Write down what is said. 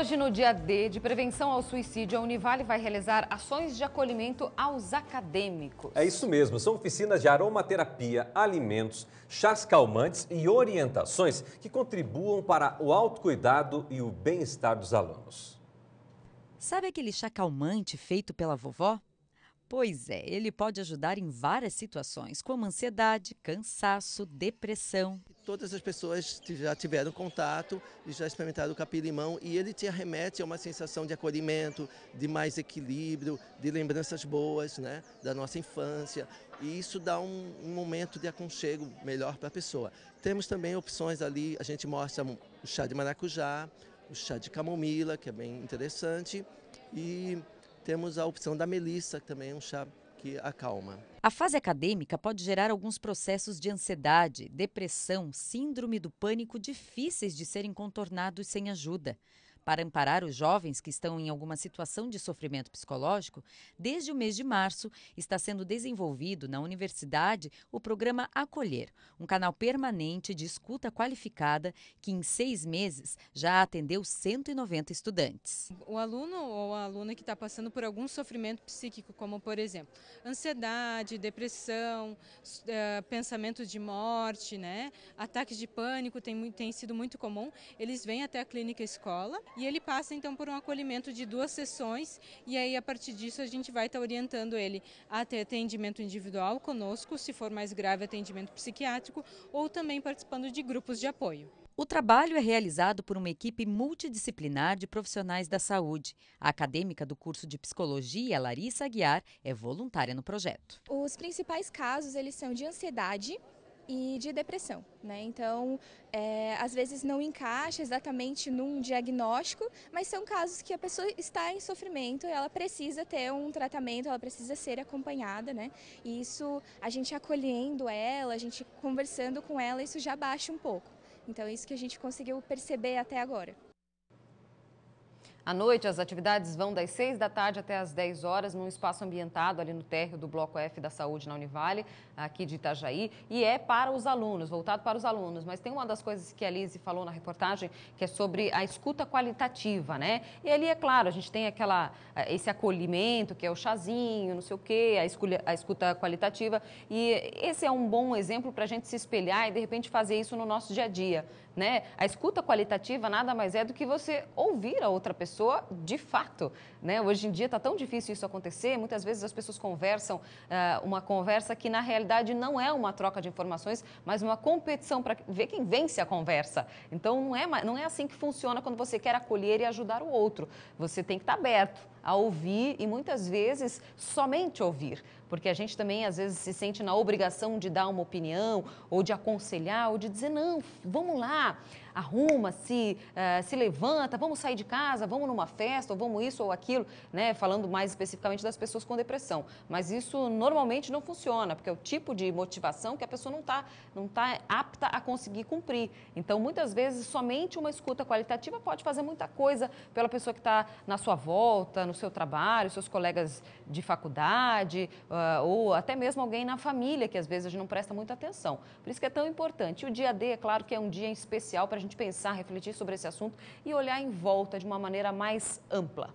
Hoje, no dia D de prevenção ao suicídio, a Univale vai realizar ações de acolhimento aos acadêmicos. É isso mesmo, são oficinas de aromaterapia, alimentos, chás calmantes e orientações que contribuam para o autocuidado e o bem-estar dos alunos. Sabe aquele chá calmante feito pela vovó? Pois é, ele pode ajudar em várias situações, como ansiedade, cansaço, depressão. Todas as pessoas já tiveram contato e já experimentaram o capim-limão e ele te remete a uma sensação de acolhimento, de mais equilíbrio, de lembranças boas né, da nossa infância. E isso dá um, um momento de aconchego melhor para a pessoa. Temos também opções ali, a gente mostra o chá de maracujá, o chá de camomila, que é bem interessante, e temos a opção da melissa, que também é um chá que acalma. A fase acadêmica pode gerar alguns processos de ansiedade, depressão, síndrome do pânico difíceis de serem contornados sem ajuda para amparar os jovens que estão em alguma situação de sofrimento psicológico, desde o mês de março está sendo desenvolvido na universidade o programa Acolher, um canal permanente de escuta qualificada que em seis meses já atendeu 190 estudantes. O aluno ou a aluna que está passando por algum sofrimento psíquico, como por exemplo ansiedade, depressão, eh, pensamentos de morte, né? ataques de pânico, tem, tem sido muito comum, eles vêm até a clínica escola e ele passa então por um acolhimento de duas sessões e aí a partir disso a gente vai estar tá orientando ele a ter atendimento individual conosco, se for mais grave atendimento psiquiátrico, ou também participando de grupos de apoio. O trabalho é realizado por uma equipe multidisciplinar de profissionais da saúde. A acadêmica do curso de psicologia, Larissa Aguiar, é voluntária no projeto. Os principais casos eles são de ansiedade, e de depressão. Né? Então, é, às vezes não encaixa exatamente num diagnóstico, mas são casos que a pessoa está em sofrimento, ela precisa ter um tratamento, ela precisa ser acompanhada. Né? E isso, a gente acolhendo ela, a gente conversando com ela, isso já baixa um pouco. Então, é isso que a gente conseguiu perceber até agora. À noite, as atividades vão das 6 da tarde até as 10 horas, num espaço ambientado ali no térreo do Bloco F da Saúde na Univale, aqui de Itajaí, e é para os alunos, voltado para os alunos. Mas tem uma das coisas que a Lise falou na reportagem, que é sobre a escuta qualitativa, né? E ali, é claro, a gente tem aquela, eh, esse acolhimento, que é o chazinho, não sei o quê, a, escolha, a escuta qualitativa. E esse é um bom exemplo para a gente se espelhar e, de repente, fazer isso no nosso dia a dia, né? A escuta qualitativa nada mais é do que você ouvir a outra pessoa pessoa de fato. Né? Hoje em dia está tão difícil isso acontecer, muitas vezes as pessoas conversam uh, uma conversa que na realidade não é uma troca de informações, mas uma competição para ver quem vence a conversa. Então não é, não é assim que funciona quando você quer acolher e ajudar o outro. Você tem que estar tá aberto a ouvir e muitas vezes somente ouvir, porque a gente também às vezes se sente na obrigação de dar uma opinião ou de aconselhar ou de dizer não, vamos lá, arruma, se uh, se levanta, vamos sair de casa, vamos numa festa ou vamos isso ou aquilo, né? Falando mais especificamente das pessoas com depressão, mas isso normalmente não funciona porque é o tipo de motivação que a pessoa não está não tá apta a conseguir cumprir. Então muitas vezes somente uma escuta qualitativa pode fazer muita coisa pela pessoa que está na sua volta no seu trabalho, seus colegas de faculdade, uh, ou até mesmo alguém na família, que às vezes a gente não presta muita atenção. Por isso que é tão importante. O dia D, é claro que é um dia especial para a gente pensar, refletir sobre esse assunto e olhar em volta de uma maneira mais ampla.